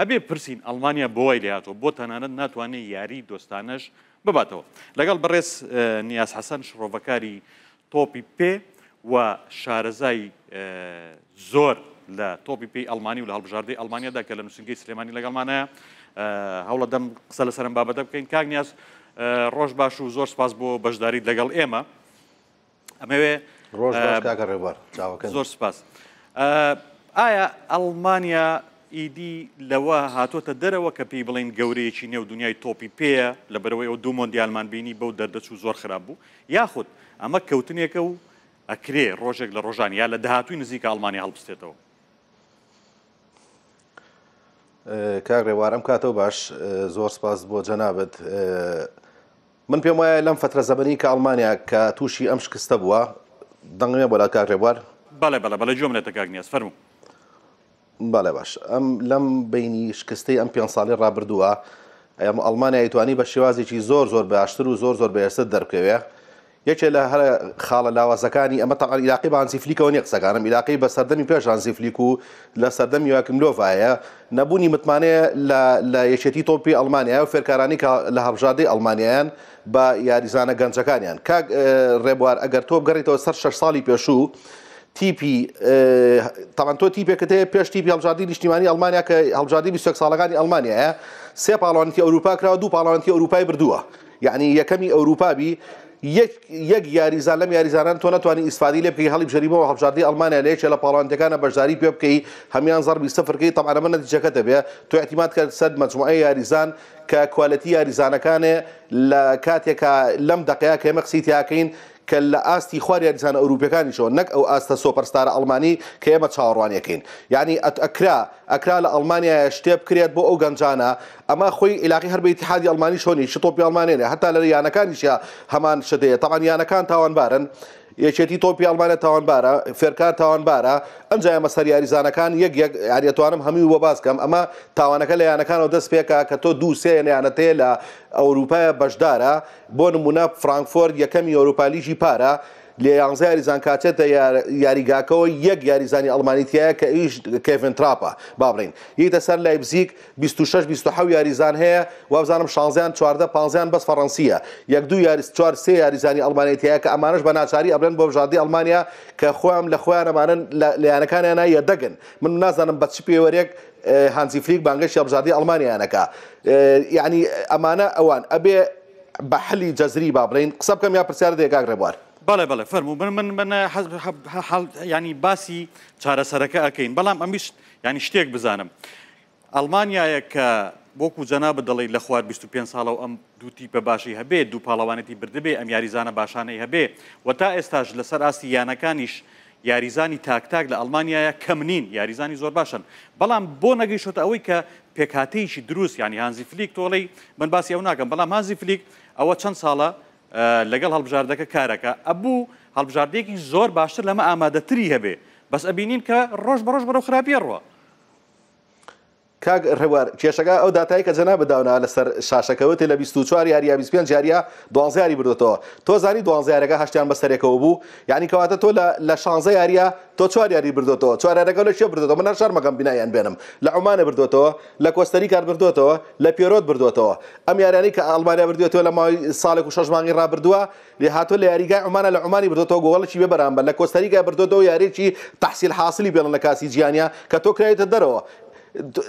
ئەبێ پرسین ئەلمانیا بۆی لاتەوە بۆ تەنانەت ناتوانێت یاری دۆستانەش بباتەوە لەگەڵ بەڕێز نیاز حەسەن شڕۆڤەکاری تۆپی پێ و شارەزای زۆر لە تۆپی پێی ئەلمانی و لە هەڵبژاردەی ئەلمانیادا کە لە نووسنگی سلێمانی لەگەڵمانەیە هەوڵە دەم قسە لە سەرم بابەتە بکەین کاگنیاز ڕۆژ باش و زۆر سپاس بۆ بەشداریت لەگەڵ ئێمە ئەمەوێ ڕۆژ ڕێبەر زۆر سپاس ئایا ئەلمانیا ئیدی لەوە هاتۆتە دەرەوە کە پێی بڵین گەورەیەکی نێو دنیای تۆپی پێەیە لە بەرەوەی ئەو دوو مۆندیالمان بینی بەو دەردەچوو زۆر خراپ بوو یاخود ئەمە کەوتنێکە و ئەکرێ ڕۆژێک لە ڕۆژان یا لە داهاتوی نزیک ئالمانی هەڵبستێتەوە کاڕێوارم کاتەوە باش زۆر سپاس بۆ جەنابەت من پێم وایە لەم فترە زەبەری کە ئەڵمانیا کە تووشی ئەم شکستە بووە دەنگێ بۆ لا کاڕێوار بەڵێ بەڵە بەڵە جۆم لێتە کاگنیاس فەرمو بالا باش ئەم لەم بینی شکستەی ئەم پێ ساڵی ڕابردووە ئەم ئەلمانیایتوانی بە شێوازێکی زۆر زۆر باشتر و زۆر زۆر بەێرسە دەرکەوێ یەکێ لە هەر خاڵە لاوازەکانی ئەمە تاقال عراقی بانسیفلیکەوە نیە قسەکانم عراقی بە سەردەمی پێشانسیفلیک و لە سەردەمی واکملۆڤایە نەبوونی متمانەیە لە یەکێتی تۆپی ئەلمانیا و فێرکارانی لە هەبژادی ئەلمانیان بە یاریزانە گەنجەکانیان کاک ڕێبوار ئەگەر تۆ بگەڕیتەوە سەر شش ساڵی پێشوو تیپی تاوان تۆ تیپێکت هەیە پێش تیپی هەڵژادی نیشتیمانی ئەلمانیا کە هەڵژادی سێک ساڵەکانی ئەلمانیاە سێ پاڵانتی ئەوروپا کراوە دوو پاڵانتی ئەوروپای بردووە یعنی یەکەمی ئەوروپابی یەک یاریزان لەم یاریزانان تۆ نتوانانی ئیسفادی لێ بکەی هەڵی ژریمەوە هەڵژادی ئەلمانیا لەیەکێ لە پاڵانتەکانە بەشداری پێ بکەی هەمان زەربی سفرکەی تەمانەمە نەتیجەکە دەبێ تۆ احتیمات کرد سەر مجموعی یاریزان کە کوالەتی یاریزانەکانێ لە کاتێکە لەم دقەیە کە مەقسی تیاکەین کە لە ئاستی خواریان دیسانە ئەوروپەکانیشەوە نەک ئەو ئاستە سۆپەرستارە ئەلمانی کە ئێمە چاڕوانەکەین یعنی ئەت ئەکرا ئەکرا لە ئەلمانیا شتێ بکرێت بۆ ئەو گەنجانە ئەما خۆی ئلاقی هەر بەتیحادی ئەلمانی شۆنی شتۆپی ئەلمانێنێ هەتا لە یانەکانیشە هەمان شدەیە تاوان یانەکان تاوانبارن یەکێتی تۆپی ئەڵمانە تاوانبارە فێرکار تاوانبارە ئەم جای مەسەر یاریزانەکان یەک یاریەتوانم هەمی وە باسکەم ئەمە تاوانەکە لە یانەکانەوە دەست پێکە کە تۆ دوو سێنیانەتەیە لە ئەوروپای بەشدارە بۆ نمونە فرانکفۆرد یەکەمی ئەوروپالیژی پارە لێ یانزە یاریزان کاتێتە یاریگاکەوە یەک یاریزانی ئەلمانیتیایە کە ئیش کفن تراپە با بڕین یەکتە سەر لای بزیک 26 یاریزان هەیە وابزانم شانزیان چواردە پانزیان بەس فەڕەنسیە یەک دو چوار سێ یاریزانی ئەلمانیتیایە کە ئەمانش بە ناچاری ئەبرن بۆ ژادی ئەلمانیا کە خۆیان لە خۆیانەمانن لایەنەکانیان نایە دەگن من نازانم بەچی پێوەرێک هانزیفلیک بانگەش یابژادی ئەلمانیانەکە یعنی ئەمانە ئەوان ئەبێ بە حەلی جەزری با بڵین قسە بکەم یا پرسیار دێگاک ڕێبوار بەڵێ بەڵێ فەرمو بن من من ینی باسی چارەسەرەکە ئەەکەین بەڵام ئەمیش ینی شتێک بزانم. ئەلمانیایە کە بۆکو جەنا بدەڵی لە خوار 25 ساڵە و ئەم دوتی پە باشی هەبێ دوو پاڵەوانەتی بردبێ ئەم یاریزانە باشانەی هەبێ و تا ئێستاش لەسەر ئاستی یانەکانیش یاریزانی تاکتاک لە ئەلمانیایە کەم نین یاریزانی زۆر باشن بەڵام بۆ نەگەیشتە ئەوەی کە پێکاتەیشی دروست ینی هانزی فلیک تۆڵی من باسی ئەو ناکەم بەڵام هانزی فلیک ئەوە چەند ساڵە لەگەڵ هەڵبژاردەکە کارەکە ئەبوو هەڵبژاردێکی زۆر باشتر لەمە ئامادەتری هەبێ بەس ئەبینین کە ڕۆژ بە ڕۆژ بەرەو خراپیە ڕوە کاگ ڕێوار کێشەکە ئەو دااتایی کە جەنا بداونا لەسەر شاشەکەوتی لە 24 یاری 25 جاریا دوانزیاری بردوێتەوە تۆ زانی دوانزیارەکە هەشتیان بەسەرێکەوە بوو یعنی کەواتە تۆ لە شانزە یاریە تۆ چوار یاری بردوێتەوە چوارەکە لە شێ بردوێتەوە منە شار مەگەم بینایان بێنم لە عمانە بردوێتەوە لە کۆستری کار بردوێتەوە لە پیرۆت بردوێتەوە ئەم یارانی کە ئەڵمانیا بردوێتەوە لە ماوەی ساڵێک و شەژمانی ڕابردووە لێ هاتۆ لە یاریگای عمانە لە عمانی بردوێتەوە گۆڵەی بێ بەرامبەر لە کۆستریگای بردوێتەوە یاریێکی تحسیل حاصلی بێنن لە کاسی جیانیا کە تۆ کرایێتە دەرەوە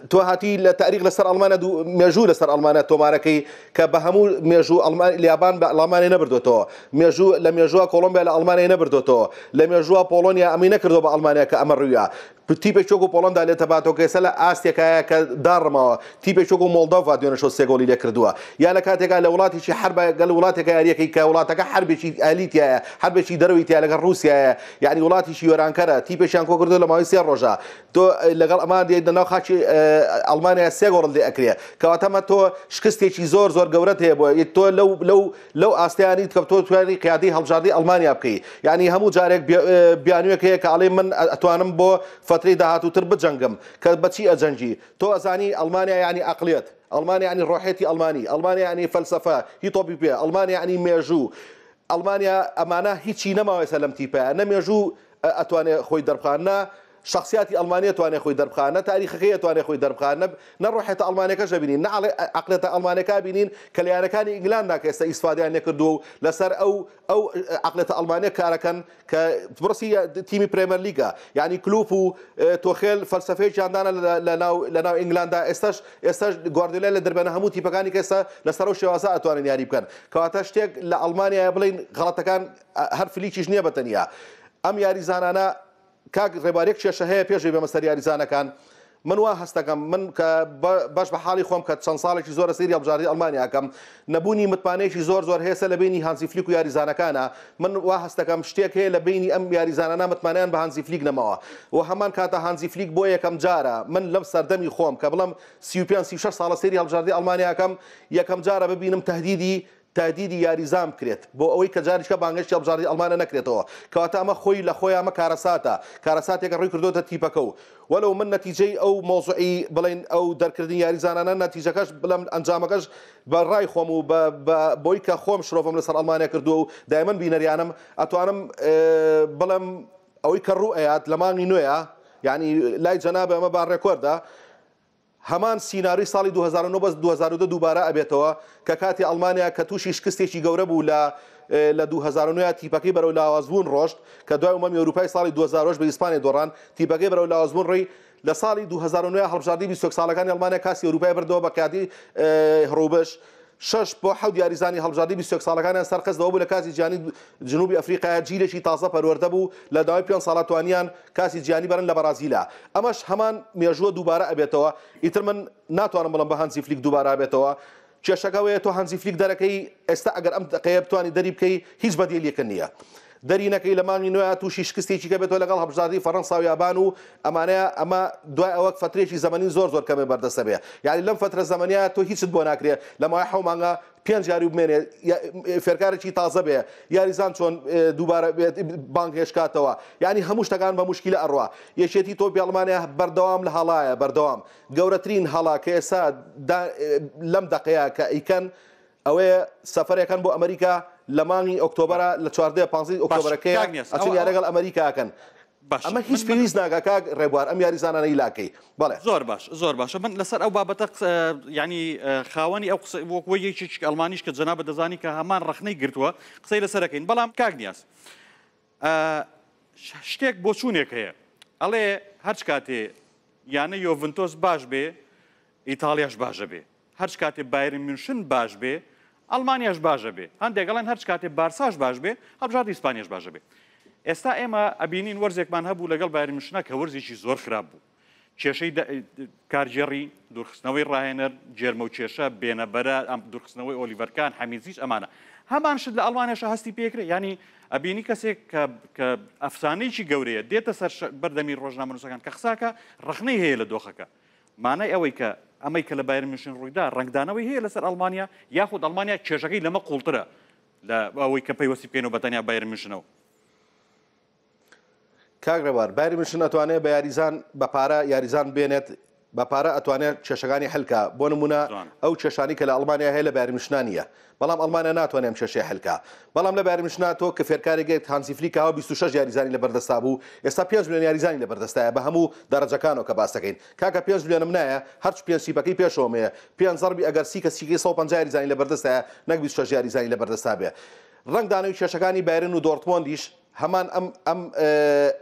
تۆ هاتی لە تاریخ لەسەر ئەلمانە مێژوو لەسەر ئەلمانە تۆمارەکەی کە بە هەموو مێژوو ئەلمان بە ئەلمانی نەبردوێتەوە مێژوو لە مێژووە کۆلمبیا لە ئەلمانای نەبردوێتەوە لە مێژووە پۆلۆنیا ئەمی نەکردەوە بە ئەلمانیا کە ئەمە ڕویە تیپێک چۆک و پۆلۆندا لێتە باتۆکەسە لە ئاستێکایە کە داڕمەوە تیپێک چۆک و مۆلداوا دوێنەشۆ سێگۆڵی لێ کردووە یا لە کاتێکا لە وڵاتیشی حرب گەل وڵاتێکە یاریەکەی کە وڵاتەکە حربێکی ئەلیتیایە هەربێکی دەروی تیا لەگە رووسایە یعنی وڵاتیشی وەرانکەرە تیپێکیان کۆکردو لە ماوەی سێ ڕۆژە تۆ لەگەڵ ئەمان دێ دەناو خاچ وڵاتێکی ئەلمانیا سێ گۆڕل لێ ئەکرێ کەواتەمە تۆ شکستێکی زۆر زۆر گەورەت هەیە بۆ تۆ لەو لەو لەو ئاستیانی کە تۆ توانی قیادی هەڵژاردی ئەلمانیا بکەی یعنی هەموو جارێک بیانوێک هەیە کە ئاڵێ من ئەتوانم بۆ فتری داهاتووتر بجەنگم کە بەچی ئەجەنجی تۆ ئەزانی ئەلمانیا ینی ئەقلێت ئەلمانیا ینی ڕۆحێتی ئەلمانی ئەلمانیا ینی فەلسەفە هی تۆپی پێ ئەلمانیا ینی مێژوو ئەلمانیا ئەمانە هیچی نەماوەی سەلمتیپە نەمێژوو ئەتوانێت خۆی دەرخانە شخصیاتی ئەلمانیا توانێت خۆی دەربخانە تاریخەکەی توانێت خۆی دەربخانە نەڕۆحێتە ئەلمانەکەش بینین نعڵێ عقلێتە ئەلمانەکە بینین کەلیانەکانی ئینگلان ناکەێستا ئیسفادیان نەکردووە و لەسەر ئەو ئەو عقلێتە ئەلمانیا کارەکەن کە بڕسی تیمی پرێمەر لیگە یعنی کلوپ و تۆخێل فەلسفەی لناو لە ناو استش ئێستاش ئێستاش گواردلای لە دەربێنە هەموو تیپەکانی لسر أو و شێوازە ئەتوانن یاری بکەن کەواتە شتێک لە ئەلمانیا بڵین غڵەتەکان هەر جنيه بتنيا بەتەنیا ئەم یاریزانانە کاک ڕێبارێک کێشە هەیە پێشی بە مەستەر یاریزانەکان من وا هەستەکەم من باش بە حاڵی خۆم کە چەند ساڵێکی زۆرە سری ئەبژاری ئەلمانیاکەم نەبوونی متمانێکی زۆر زۆر هێسە لە بینی هانزیفلیک و یاریزانەکانە من وا هەستەکەم شتێک هەیە لە بینی ئەم یاریزانانە متمانیان بە هانزیفلیک نەمەوە و هەمان کاتە هانزیفلیک بۆ یەکەم جارە من لەم سەردەمی خۆم کە بڵم 36 ساڵە سری هەڵبژاردی ئەلمانیاکەم یەکەم جارە ببینم تهدیدی تادیدی یاریزام کرێت بۆ ئەوەی کە جاریشکە بانگشتی ئەبزاری ئەلمانە نەکرێتەوە کەواتە ئەمە خۆی لە خۆی ئەمە کارەساتە کارەساتێکە ڕووی کردوتە تیپەکە و وەلو من نەتیجەی ئەو مۆزعی بڵێن ئەو دەرکردنی یاریزانانە نەتیجەکەش بڵم ئەنجامەکەش بەڕای خۆم و بۆی کە خۆم شرۆڤم لەسەر ئەلمانیا کردو و دایمەن بینەریانم ئەتوانم بڵم ئەوەی کە ڕوو ئەیات لە مانگی نوێە ینی لای جەنابە ئەمە باڕێکۆردا هەمان سیناری ساڵی 2009 دووبارە ئەبێتەوە کە کاتی ئەلمانیا کە تووشی شکستێکی گەورە بوو لە لە 2009 تیپەکەی بەرەو لاوازبوون ڕۆشت کە دوای ومەمی ئەوروپای ساڵی 2010 بە ئیسپانی دۆڕان تیپەکەی بەرەو لاوازبوون ڕێی لە ساڵی 2009 هەڵبژاردی 20 ساڵەکانی ئەلمانیا کاسی ئەوروپای بردەوە بە کاتی هڕوبش شش بۆ حەود یاریزانی هەڵبژادی 20 ساڵەکانیان سەرقەزەوە بوو لە کاسی جیانی جنوبی ئەفریقای جیرێکی تازە پەروەەردە بوو لە داوای پێ ساڵاتوانیان کاسی جیانی بەرن لە بەرازیلا ئەمەش هەمان مێژووە دووبارە ئەبێتەوە ئیتر من ناتوانم بڵم بە هەنسی فلیک دووبارە بێتەوە. کێشەکەوەیە تۆ هەنزی فلیک دەرەکەی ئێستا ئەگەر ئەم دقەیە بتوانانی دەری بکەی هیچ بەدیلیکە نییە. دەرینەکەی لە مانگی نوێ تووشی شکستێکی کە بێتەوە لەگەڵ هەبژادی فەرەنسا و یابان و ئەمانەیە ئەمە دوای ئەوەک فترێکی زمانی زۆر زۆر کەمێ بەردەسە بێ یاری لەم فترە زمانیا تۆ هیچت بۆ ناکرێ لە مای حومانگە پێنج یاری بمێنێ فێرکارێکی تازە بێ یاریزان چۆن دووبارە بانک هێشکاتەوە ینی هەموو شتەکان بە مشکیل ئەڕوا یەکێتی تۆ بیاڵمانە بەردەوام لە هەڵایە بەردەوام گەورەترین هەڵا کە ئێستا لەم دقەیە کە ئیکەن ئەوەیە سەفرەکان بۆ ئەمریکا لە مانگی ئۆکتۆبرە لە چواردە پ ئۆکتۆبرەکەی ئەچیا لەگەڵ ئەمریکاکەن. ئەمە هیچ پێویست ناگاکک ڕێبوار ئەم یاریزانانەی لاکەی بڵێ زۆر باش زۆر باشە من لەسەر ئەو بابەتە ینی خاوەنی ئەو وەکوە یەکی ئەلمانیش کە جەنا بە دەزانی کە هەمان ڕخنەی گرتووە قسەی لەسەرەکەین بەڵام کاگنیاس شتێک بۆ چوونێک هەیە ئەڵێ هەرچ کاتێ یانە یۆڤنتۆس باش بێ ئیتالیاش باشە بێ هەرچ کاتێ بایرن منشن باش بێ ئەلمانیاش باشە بێ هەندێکگەڵەن هەر کاتێ بارساش باش بێ هەبژات ئیسپانیش باشە بێ ئێستا ئێمە ئەبینین وەرزێکمان هەبوو لەگەڵ باریمشنە کە وەرزیی زۆر خراپ بوو کێشەی کارجێڕی دوورخستنەوەی ڕاهێنەر جێرمە و کێشە بێنەبەرە ئەم دوورخستنەوەی ئۆلیڤەرکان حەمیزیش ئەمانە هەمان شت لە ئەلمانێشە هەستی پێکرێ ینی ئەبینی کەسێک کە ئەفسانەیەکی گەورەیە دێتە سەر بەردەمی ڕۆژنامەنووسەکان کە قساکە ڕخنەی هەیە لە دۆخەکە مانای ئەوەی کە ئەمەی کە لە بایرمشین ڕوویدا ڕنگدانەوەی هەیە لەسەر ئەلمانیا یاخود ئەلمانیا کێشەکەی لەمە قوڵترە لە ئەوەی کە پەیوەسی پێێنەوە بەتەنیا بایرمشنەوە. کاگرەوار بایرمشن ئەتوانێت بە یاریزان بە پارە یاریزان بێنێت بە پارە ئەتوانێت چێشەکانی هەلکە بۆ نمونە ئەو چێشانی کە لە ئەلمانیا هەیە لە بارمشنانیە بەڵام ئەلمانە ناتوانێن چێشێ هەلکە بەڵام لە بارمشنا تۆ کە فێرکارێکێت هانسیفلیکەوە 26 یاریزانی لە بەردەستا بوو ئێستا پێ میلیۆن یاریزانی لە بەردەستایە بە هەموو دەرەجەکانەوە کە باسەکەین کاکە پێ میلیۆنم نایە هەرچ پێسیپەکەی پێشۆمەیە پێ زەربی ئەگەر سی کە سیگەی 150 یاریزانی لە بەردەستایە نەک 26 یاریزانی لە بەردەستا بێ ڕنگدانەوەی چێشەکانی بارن و دۆرتمۆندیش هەمان ئەم ئەم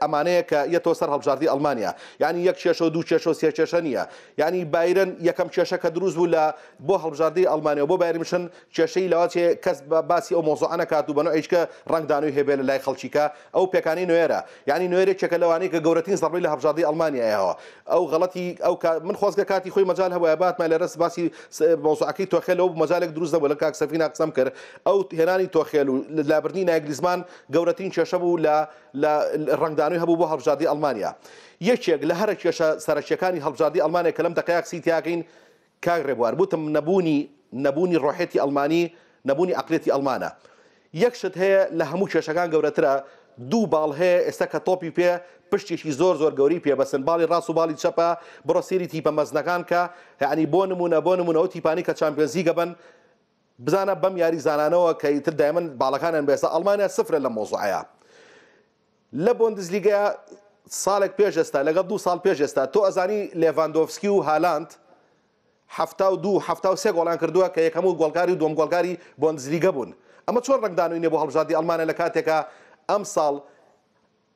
ئەمانەیە کە یەتۆ سەر هەڵبژاردی ئەلمانیا یعنی یەک کێشە دوو کێشە سێ کێشە نییە ینی بایرن یەکەم کێشە کە دروست بوو لە بۆ هەڵبژاردی ئەلمانیا بۆ بایرمشن کێشەی لەواچێ کەس بە باسی ئەو مۆزۆعانە کات و بەنەوە ئیچکە ڕنگدانوی هێبێ لە لای خەڵکیکە ئەو پێکانی نوێرە ینی نوێرێکێکە لەوانەیە کە گەورەترین زەڕی لە هەبژاردی ئەلمانیایەوە ئەو غڵەتی ئەو من خۆزگە کاتی خۆی مەجال هەوە باتمان لە ڕست باسی مۆزعکی تۆخێل و مەجالێک دروستە بۆ لە کاکسەفینا قسم کرد ئەو هێنانی تۆخێل و لابرنی نایگلیزمان گەورەترین کێشە بوو هەبوو لە ڕنگدانوی هەبوو بۆ هەڵبژادی ئەلمانیا یەکێک لە هەرە کێشە سەرشیەکانی هەڵبژادی ئەلمانیا کە لەم دقیق سیتیاکەین کاک ڕێبوار بوتم نەبوونی نەبوونی ڕۆحێتی ئەلمانی نەبوونی ئەقلێتی ئەلمانە یەکشت هەیە لە هەموو کێشەکان گەورەترە دوو باڵ هەیە ئێستا کە تۆپی پێ پشتێکی زۆر زۆر گەوری پێ بەسن باڵی ڕاست و باڵی چەپە بڕۆ سێری تیپە مەزنەکان کە هەنی بۆ نمونە بۆ نمونەوە تیپانی کە چمپێنزی گەبن بزانە بەم یاری زانانەوە کە ئیتر دایمن باڵەکانیان بێستا ئەڵمانیا سفرە لە مۆزوعە لە بۆندزلیگە ساڵێک پێشێستا لەگە دو ساڵ پێشێستا تۆ ئەزانی لێڤاندۆفسکی و هالاند هەفتا و دو هەفتا و سێ گۆڵان کردووە کە یەکەم و گۆڵگاری و دۆم گۆڵگاری بۆندزلیگە بوون ئەمە چۆن ڕنگدانوینێ بۆ هەڵژادی ئەلمانە لە کاتێکە ئەم ساڵ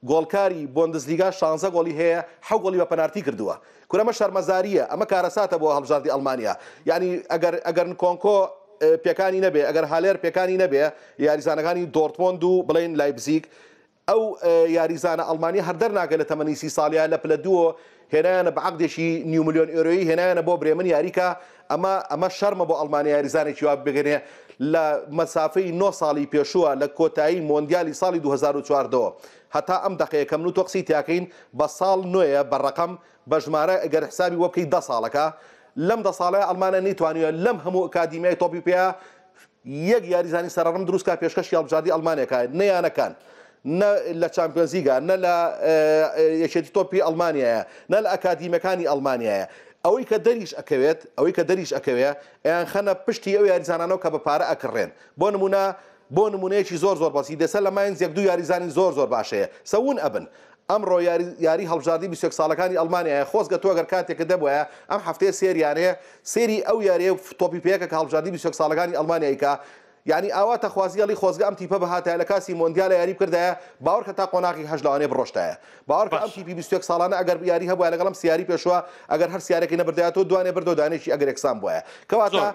گۆڵکاری بۆندزلیگا شانزە گۆڵی هەیە حە گۆڵی بە پەنارتی کردووە کورەمە شەرمەزاریە ئەمە کارەساتە بۆ هەڵژاردی ئەلمانیا ینی ئەگەر کۆنکۆ پێکانی نەبێ ئەگەر هالێر پێکانی نەبێ یاریزانەکانی دۆرتمۆند و بڵین لایبزیک ئەو یاریزانە ئەلمانی هەردەر ناگە لە تەمەنی سی ساڵیا لە پلە دووە هێنایانە بە عقدێکی نیو میلیۆن ئۆرۆی هێنایانە بۆ برێمن یاریکە ئەمە ئەمە شەرمە بۆ ئەلمانیا یاریزانێکی وا بگەنێ لە مەسافەی 9 ساڵی پێشووە لە کۆتایی مۆندیالی ساڵی 2014ەوە هەتا ئەم دقەیەکەم و تۆقسی تیاکەین بە ساڵ نوێە بە ڕقم بە ژمارە ئەگەر حسابی وەکەی ده ساڵەکە لەم دە ساڵی ئەلمانە نیتوانویە لەم هەموو کادیمای تۆپی پێە یەک یاریزانی سەرڕم دروستکە پێشکەش یاڵبژادی ئەلمانەکە نەیانەکان. لە چمپیۆنزیگە نە لە یەکێتی تۆپی ئەلمانیاە نە لە ئەکادیمەکانی ئەلمانیاە. ئەوەی کە دەریش ئەکەوێت ئەوەی کە دەریش ئەکەوێ ئەیان خەنە پشتی ئەو یاریزانانەوە کە بە پارە ئەکڕێن بۆ نمونە بۆ نمونەیەکی زۆر زۆر بەسی دەسە لە ماینز یەک دوو یاریزانی زۆر زۆر باشەیە سەون ئەبن ئەمڕۆ یاری هەڵبژاردی 20 ساڵەکانی ئەلمانیاە خۆزگە تۆگەر کاتێکە دەبواە ئەم هەفتەیە سێریانەیە سێری ئەو یاریە تۆپی پێکە کە هەڵبژاردی 20 ساڵەکانی ئەلمانیایکە یعنی ئاوا تەخوازیەڵی خۆزگە ئەم تیپە بەهاتە لە کاسی مۆندیالە یاری کردایە باور کە تا قۆناقی هەش لەوانێ بڕۆشتایە باورکە ئەم تیپی 21 ساڵانە ئەگەر یاری هەبووە لەگەڵم سیاری پێشوە ئەگەر هەر سیارەکەی نەبردایەوە دوانێ بردۆدانێکی ئەگەرێکسان بووە کەواتە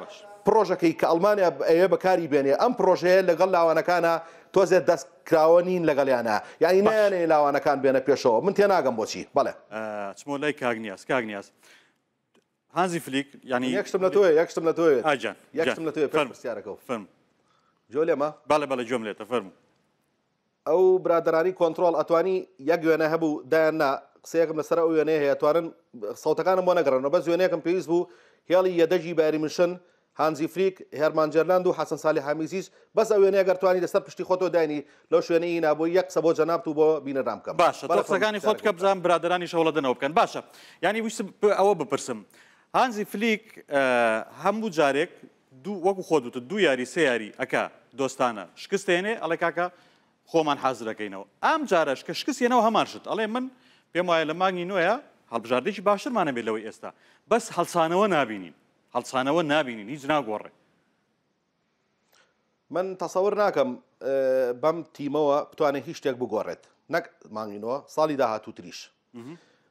پرۆژەکەی کە ئەلمانیا ئەیە بەکاری بێنێ ئەم پرۆژەیە لەگەڵ لاوانەکانە تۆزێت دەست کراوە نین لەگەڵیانە یعنی نیانێ لاوانەکان بێنە پێشەوە من تێناگەم بۆچی بڵێ چمۆ لای کاگنیاس کاگنیاس هانزی فلیک ینی یەکشتم لە تۆە یەکشتم لە تۆێ ئاجان یەکشتم لە تۆێ فەرمسیارەکە فەرم جۆ لێمە باڵێ بەڵە جۆم لێتە فەرم ئەو برادرانی کۆنتترۆل ئەتوانی یەک وێنە هەبوو دایاننا قسەیەکم لەسەر ئەو وێنەیە هەیەتوانن سەوتەکانم بۆ نەگەڕنەوە بە زوێنەیەکم پێویست بوو هێڵی یەدەژی باریمشن هانزی فریک هێرمان جەرلاند و حەسن سالی حامیزیش بەس ئەو وێنەیە گەرتوانی لەسەر پشتی خۆتۆ دانی لەو شوێنەی نابووی یەک سەبۆ جەنابت و بۆ بینەرام بکەم باشە قسەکانی خۆت کە بزان برادرانی شەوڵە دەنەوە بکەن باشە ینی ویست ئەوە بپرسم هانزی فلیک هەموو جارێک دوو وەکو خۆدوت دوو یاری سێ یاری ئەکە دۆستانە شکستێنێ ئەڵێ کاکە خۆمان حازرەکەینەوە ئام جارش کە شکستێنەوە هەمان شت ئەڵێ من پێم وایە لە مانگی نوۆە هەڵبژاردێکی باشترمانە بێت لەوەی ئێستا بەس هەڵسانەوە نبینین هەڵسانەوە نبینین هیچ ناگۆڕێ من تەسەور ناکەم بەم تیمەوە بتوانێت هیچ شتێک بگۆڕێت نەک مانگینەوە ساڵی داهاتوو تریش.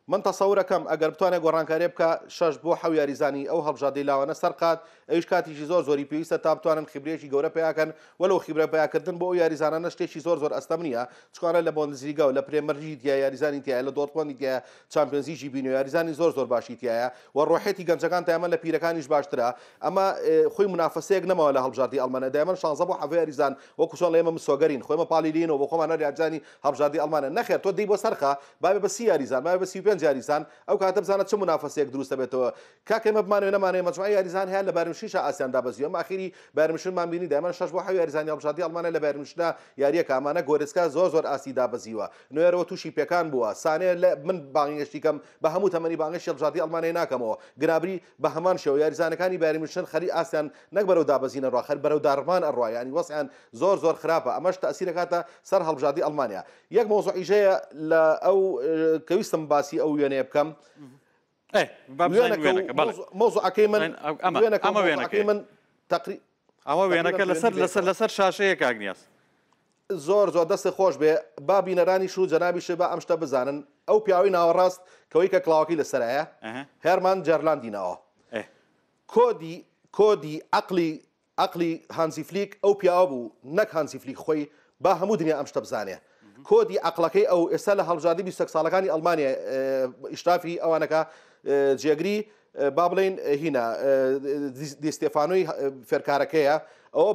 من تەسەورەکەم ئەگەر بتوانێت گۆڕانکاری بکە شش بۆ حەو یاریزانی ئەو هەڵبژادی لاوانە سەرقات ئەوش کاتیشی زۆر زۆری پێویستە تا بتوانن خبرێکی گەورە پیاکەن وەلو خبرە پیاکردن بۆ ئەو یاریزانە نشتێکی زۆر زۆر ئەستەم نیە چکانە لە بۆنزیگە و لە پرێمەرژی دیە یاریزانی تیا لە دۆتپۆنی دیە چمپۆنزیجی بینی یاریزانی زۆر زۆر باشی تایە و ڕۆحێتی گەنجەکان تایمە لە پیرەکانیش باشترە ئەمە خۆی منافسەیەک نەمەوە لە هەڵبژاتی ئەلمانە دایمەن شانزە بۆ حەو یاریزان وەکوشان لە ئێمە مسۆگەرین خۆمە پالیلینەوە بۆ خۆمانە ریاجانی هەڵبژادی ئەلمانە نەخێت تۆ دی بۆ سەرخە باێ بەسی یاریزان باێ بەسی پێ پێنج یاریسان ئەو کاتە بزانە چ منافەسێک دروستە بێتەوە کاکەمە بمانێ نەمانێ مەجموعی یاریزان هەیە لە بارمشیشە ئاسیاندا بەزیۆ ماخیری بارمشنمان بینی دەمان شش بۆ حەوی یاریزانانی هەڵبژادی ئەڵمانە لە بارمشنا یاریە کامانە گۆرسکە زۆر زۆر ئاسیدا بەزیوە نوێرەوە تووشی پێکان بووە سانێ لە من باگەشتیکەم بە هەموو تەمەنی باگەشی هەڵبژادی ئەڵمانەی ناکەمەوە گرابری بە هەمان شێوە یاریزانەکانی بارمشن خەری ئاسیان نەک بەرەو دابزینە ڕاخەر بەرەو دارمان ئەڕایانی وەسیان زۆر زۆر خراپە ئەمەش تاسیرەکاتە سەر هەڵبژادی ئەڵمانیا یەک مۆزۆ ئیژەیە لە ئەو کەویستم باسی ئەو وێنێ بکەم مۆزعەکەی من ئەمە وێنەکە لەسەر لەسەر لەسەر شاشەیە کاگنیاس زۆر زۆر دەستی خۆش بێ بابینەرانی شو جەنابیشە بە ئەمشتە بزانن ئەو پیاوی ناوەڕاست کەوەی کە کلااوکی لەسەرایە هێرمان جەرلاندینەوە کۆدی کۆدی عقلی عقلی هانزیفلیک ئەو پیاوە بوو نەک هانزیفلیک خۆی با هەموو دنیا ئەمشتە بزانێ کۆدی ئەقلەکەی ئەو ئێستا لە هەڵژادی بی سە ساڵەکانی ئەلمانیا ئیشرافی ئەوانەکە جێگری با بڵین هینە دیستێفانۆی فێرکارەکەیە ئەوە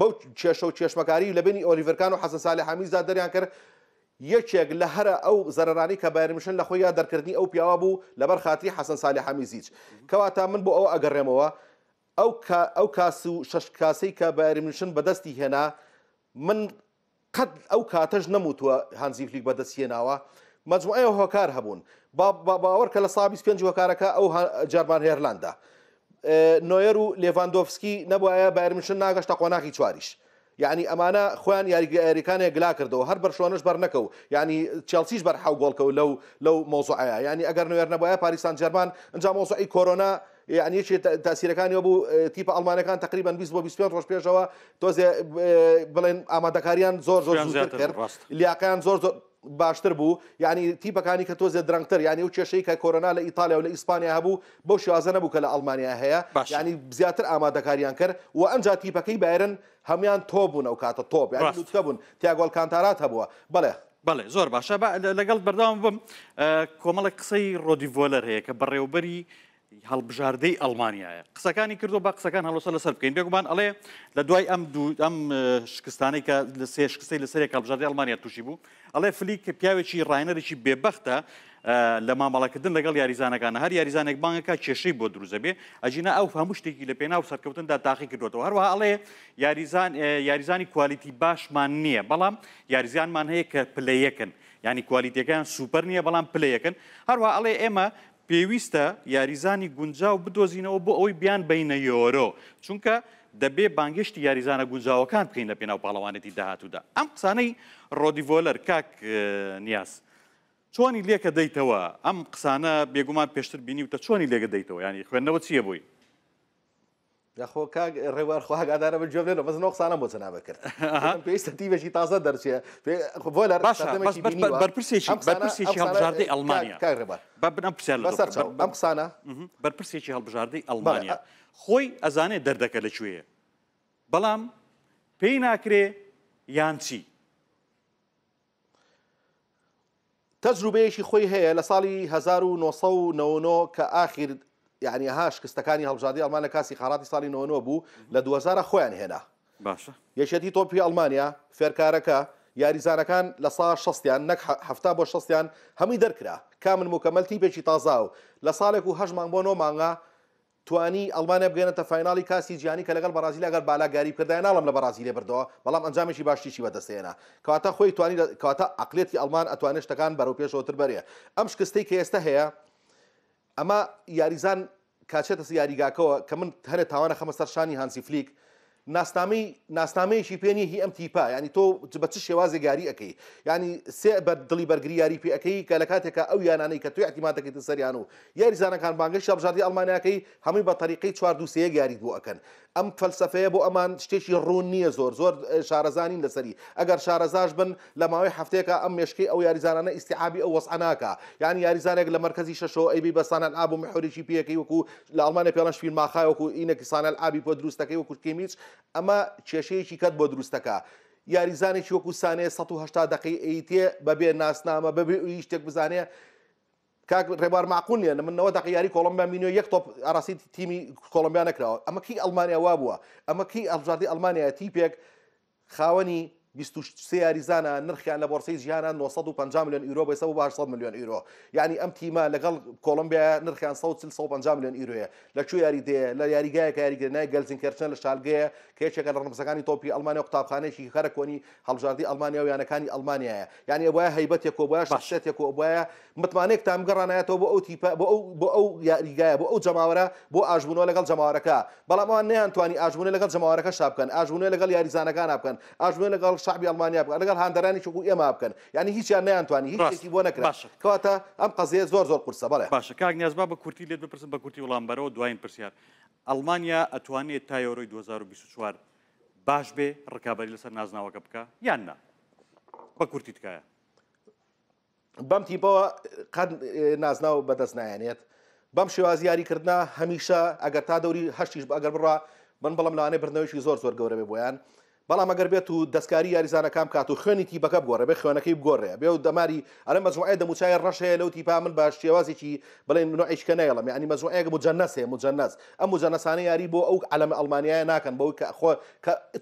بەو کێشە و کێشمەکاری لە بینی ئۆلیڤەرکان و حەسە سالی حامیزدا دەریان کرد یەکێک لە هەرە ئەو زەرانی کە بایرمشن لە خۆیان دەرکردنی ئەو پیاوە بوو لەبەر خاتی حەسەن سالی حەمیزیچ کەواتە من بۆ ئەو ئەگەڕێمەوە ئەو ئەو کاس و شش کاسەی کە بایرمشن بەدەستی هێنا من قەت ئەو کاتەش نەموتووە هەنزیفلیک بەدەستێناوە مجموعی هۆکار هەبوون باوەڕ کە لە سابی پێنج هۆکارەکە ئەو جارمان هێرلاندا نۆیەر و لێڤاندۆفسکی نەبووایە بایرمشن ناگەشتە قۆناقی چواریش یعنی ئەمانە خۆیان یاریگەیەریەکانی گلا کردەوە هەر بەرشۆنش بەرنەکەو ینی چلسیش بەر حوگۆڵکە و لەو لەو مۆزوعە ینی ئەگەر نوێر نەبایە پاریسان جەرمان ئەجا مۆزوعی کۆرۆنا یعنی تاسیرەکانی بوو تیپە ئەلمانەکان تقریبان 20 بۆ 25 ڕۆژ پێشەوە تۆزێ بڵێن ئامادەکاریان زۆر زۆر کرد لیاقیان زۆر زۆر باشتر بوو یعنی تیپەکانی کە تۆزێ درنگتر یعنی و کێشەی کە کۆرۆنا لە ئیتالیا و لە ئیسپانیا هەبوو بەو شێوازە نەبوو کە لە ئەلمانیا هەیە ینی زیاتر ئامادەکاریان کرد و ئەمجا تیپەکەی بارن هەمان تۆ بوون ئەو کاتە تۆپ یانیکە بوون تیاگۆڵ کانتارات هەبووە بڵێ بڵێ زۆر باشە لەگەڵ بەرداوام بم کۆمەڵک قسەی ڕۆدیڤۆلەر هەیە کە بەڕێوبەری هەڵبژاردەی ئەلمانیایە قسەکانی کردو بە قسەکان هەڵوسە لەسەر بکەین بێگومان ئەڵێ لە دوای ئەم ئەم شکستانی کە لە سێ شکستی لەسەرێک هەڵبژاردی ئەلمانیا تووشی بوو ئەڵێ فلیک پیاوێکی ڕایەرێکی بێبەختە لە مامەڵەکردن لەگەڵ یاریزانەکان هەر یاریزانێک بانگەکە کێشەی بۆ دروزەبێ ئەجینا ئەو هەموو شتێکی لە پێنا و سەرکەوتندا تاقی کردوەوە هەروە ئەڵێ یاریزان یاریزانی کوالیتی باشمان نییە بەڵام یاریزانمان هەیە کە پلەیەکن ینی کوالیتەکان سوپەر نییە بەڵام پلەیەکن هەروە ئەڵێ ئێمە پێویستە یاریزانی گونجاو بدۆزینەوە بۆ ئەوەی بیان بینە یۆرۆ چونکە دەبێ بانگشتی یاریزانە گونجاوەکان بکەین لە پێناو پاڵەوانێتی داهاتوودا ئەم قسانەی ڕۆدیڤۆلەر کاک نیاز چۆنی لێکە دەیتەوە ئەم قسانە بێگومان پێشتر بینی وتە چۆنی لێگە دەیتەوە ینی خوێندنەوە چییە بووی دەخۆ کاک ڕێوار خواگادارە بە جوێ بێنەوە بەس نۆقسانە بۆ چنا بکرد پێویستتیڤێکی تازە دەرچێ بەرپرسێکی هەڵبژاردەی ئەلمانیا ئەم قسانە بەرپرسێکی هەڵبژاردەی ئەلمانیا خۆی ئەزانێ دەردەکە لەکوێیە بەڵام پێی ناکرێ یان چی تەجروبەیەکی خۆی هەیە لە ساڵی 1990 کە ئاخرد یعنی ها شکستەکانی هەڵبژادی ئەلمانە کاسی خاراتی ساڵی 99 بوو لە 2000 خۆیان هێنا باشە یەشێتی تۆپی ئەلمانیا فێرکارەکە یاریزانەکان لە سا شستیان نەکهفتا بۆ شستیان هەمووی دەرکرا کامن مکەمەلتی پێکی تازا و لە ساڵێک و هەژمان بۆ نۆ مانگا توانی ئەلمانیا بگەێنێتە فینالی کاسی جیانی کە لەگەڵ بەرازیل لەگەر بالاگاری کردای ناڵم لە بەرازیلێ بردەوە بەڵام ئەنجامێکی باشتیشی بەدەستێنا کاتە خۆی توانی کاتە عقلێتی ئەلمان ئەتوانێت شتەکان بەرەو پێشەوەتر بەرێ ئەم شکستەی کە ئێستا هەیە ئەمە یاریزان کاچێتە یاریگاکەوە کە من هەنێ تاوانە خەمە سەر شانی هانسی فلیک ناسنامەی ناسنامەیەکی پێنی هی ئەم تیپا ینی تۆ بە چ شێوازە یاری ئەەکەی ینی سێ بە دڵی بەرگری یاری پێ ئەەکەی کە لە کاتێکە ئەو یانانەی کە توی احتیماتەکەی سەریان و یاریزانەکان بانگەی شابژادی ئەلمانیاکەی هەمووی بە تەریقی چوار دووسەیە یاری بوو ئەەکەن ئەم فەلسفەیە بۆ ئەمان شتێکی ڕوون نییە زۆر زۆر شارەزانین لەسەری ئەگەر شارەزاش بن لە ماوەی هەفتەیەەکە ئەم مشکی ئەو یاریزانانە ئیسیعابی ئەو وەسعناکە یعنی یاریزانێک لە مرکزی شەشۆ ئەبی بەسانان ئابوو محوریی پێەکەی وەکو لە ئەڵمانە پێڵش فیلمماخایوەکو ئینەکی سانە ئابی بۆ دروستەکەی وەکوکیمیچ ئەمە کێشەیەکی کەت بۆ دروستەکە. یاریزانێکی وەکو سانەیە 1970 دقی ئەیتێ بەبێ ناسنامە بەبێ شتێک بزانێ کاک ڕێبار معقول لێن منەوە دقی یاری کۆلمبیا مینۆ یەک تۆپ ئاراسی تیمی کۆلمبیا نەکراوە ئەمە کی ئەلمانیا وا بووە ئەمە کی ئەلژاردی ئەلمانیا تیپێک خاوەنی سێ یاریزانە نرخیان لە بۆرسی ژیانان 950 میلیۆن یورۆ بە 100 میلیۆن یورۆ یعنی ئەم تیمە لەگەڵ کۆلمبیا نرخیان 150 میلیۆن یورۆە لەکوێ یاری دێ لە یاریگایە یاریگرنای گەلزین کردن لە شالگەیە کێچێکە لە ڕمزەکانی تۆپی ئەلمانیا قوتابخانێکی خەرە کۆنی هەڵژاردی ئەلمانیا و یانەکانی ئەلمانیاە یعنی ئەوە هەیبەت یەکۆبە شەشێت یەکۆبە متمانێک تام گەڕانایەتەوە بۆ ئەو تیپە بۆ ئەو بۆ ئەو یاریگایە بۆ ئەو جەماوەرە بۆ ئاژبوونەوە لەگەڵ جەماوەەکە بەڵامەوە نیان توانی ئاژبوونە لەگەڵ جەماوەەکە شابکەن ئاژبوونە لەگەڵ یاریزانەکان ناکەن ئاژبوونە لەگەڵ شعبی ئەلمانیا بکە لەگەڵ هاندەرانی چکو ئێمە بکەن ینی هیچیان نیانتوانی هیچی بۆ نەکرا کەواتە ئەم قزیە زۆر زۆر قرسە بڵێ باشە کاک نیازبا بە کورتی لێت بپرسم بە کورتی وڵامبەرەوە دوایین پرسیار ئەلمانیا ئەتوانێت تا یۆرۆی 2024 باش بێ ڕکابی لەسەر نازناوەکە بکە یان نا بە کورتی تکایە بەم تیپەوە قەت نازناوە بەدەست نایەنێت بەم شێوازیاریکردنا هەمیشە ئەگەر تا دەوری هەشتیش ئەگەر بڕە من بەڵام لاانەی برنەوەیشی زۆر زۆر گەورە بێ بۆیان. بەڵام ئەگەر بێت و دەستکاری یاریزانەکەم کات و خوێنی تیبەکە بگۆڕێ بێ خوێنەکەی بگۆڕێ بێ و دەماری ئەرە مەزوعای دەموچای ڕەشەیە لەو تیپا من باش شێوازێکی بڵێن منۆ ئیشکە نەیڵم ینی مەزوعەیەک مجەنەسێ مجەنەس ئەم مجەنەسانە یاری بۆ ئەو ئەلمە ئەلمانیایە ناکەن بەو کە خۆ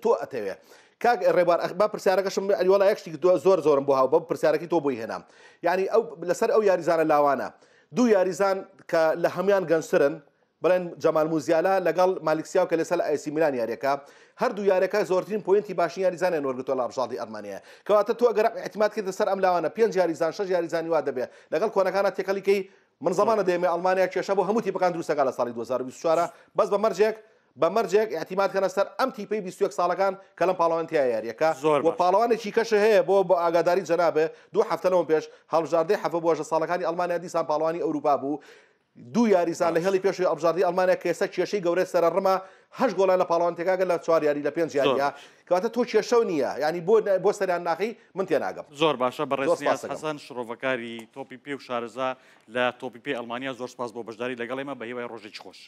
تۆ ئەتەوێ. کاک ڕێبار ئەخبا پرسیارەکەشم ئەلیوەڵە یەکشتی زۆر زۆرم بۆ هاو بە پرسیارەکەی تۆ بۆی هێنام یعنی ئەو لەسەر ئەو یاریزانە لاوانە دوو یاریزان کە لە هەمان گەنجترن بڵێن جەمال موزیالا لەگەڵ مالکسیا و کە لەسەر ئایسی میلان یاریەکە هەردوو یارەکە زۆرترین پوینتی باشین یاریزانە نۆرگتۆ لابژادی ئەرمانیا کەواتە تۆ گەرە احتیمات کرد سەر ئەم لاوانە پێنج یاریزان شەش یاریزانی وا دەبێت لەگەڵ کۆنەکانە تێکەلیکەی من زمانە دەێمە ئەلمانیا کێشە بۆ هەمووتی بەکان دروستەکە لە ساڵی 2024 بەس بە مەرجێک بە مەرجێک احتیماتکەە سەر ئەم تیپی 21 ساڵەکان کە لەم پاڵەوانتییا یاریەکە زۆر بۆ پاڵەوانێکی کەش هەیە بۆ بۆ ئاگاداری جەنابێ دوو هەفتەنەوە پێش هەڵژاردەی حەفە بۆژە ساڵەکانی ئەلمانیا دیسان پاڵوانی ئەوروپا بوو دوو یاریسان لە هێڵی پێشوی ئەبژاردی ئەلمانیا کێسە کێشەی گەورە سەر ڕما هەش گۆڵان لە پاڵانتێکاگە لە چوار یاری لە پێنج یاریە کەواتە تۆ کێشە نییە ینی بۆ بۆ سەریان ناخی من تێناگەم زۆر باشە بەڕێز حەسەن شرۆڤەکاری تۆپی پێ و شارزا لە تۆپی پێ ئەلمانیا زۆر سپاس بۆ بەشداری لەگەڵێمە بە هیوای ڕۆژێک خۆش.